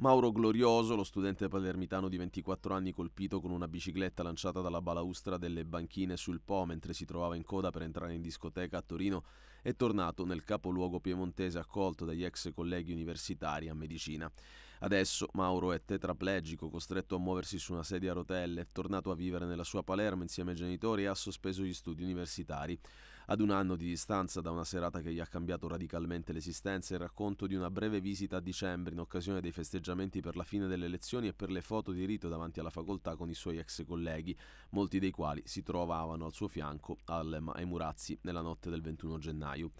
Mauro Glorioso, lo studente palermitano di 24 anni colpito con una bicicletta lanciata dalla balaustra delle banchine sul Po mentre si trovava in coda per entrare in discoteca a Torino, è tornato nel capoluogo piemontese accolto dagli ex colleghi universitari a medicina. Adesso Mauro è tetraplegico, costretto a muoversi su una sedia a rotelle, è tornato a vivere nella sua Palermo insieme ai genitori e ha sospeso gli studi universitari. Ad un anno di distanza da una serata che gli ha cambiato radicalmente l'esistenza, il racconto di una breve visita a dicembre in occasione dei festeggiamenti per la fine delle lezioni e per le foto di rito davanti alla facoltà con i suoi ex colleghi, molti dei quali si trovavano al suo fianco ai Murazzi nella notte del 21 gennaio.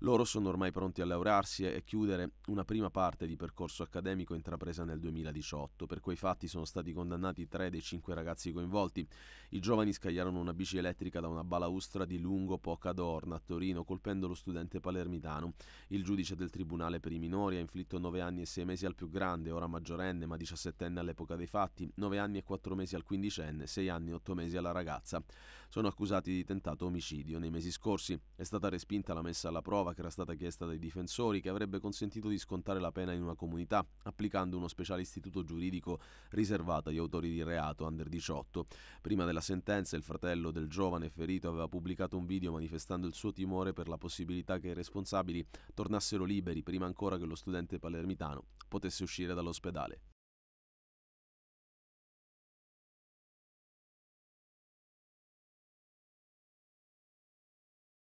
Loro sono ormai pronti a laurearsi e chiudere una prima parte di percorso accademico intrapresa nel 2018. Per quei fatti sono stati condannati tre dei cinque ragazzi coinvolti. I giovani scagliarono una bici elettrica da una balaustra di lungo poca d'orna a Torino, colpendo lo studente palermitano. Il giudice del Tribunale per i minori ha inflitto nove anni e sei mesi al più grande, ora maggiorenne ma diciassettenne all'epoca dei fatti, nove anni e quattro mesi al quindicenne, sei anni e otto mesi alla ragazza sono accusati di tentato omicidio nei mesi scorsi. È stata respinta la messa alla prova che era stata chiesta dai difensori, che avrebbe consentito di scontare la pena in una comunità, applicando uno speciale istituto giuridico riservato agli autori di reato under 18. Prima della sentenza il fratello del giovane ferito aveva pubblicato un video manifestando il suo timore per la possibilità che i responsabili tornassero liberi prima ancora che lo studente palermitano potesse uscire dall'ospedale.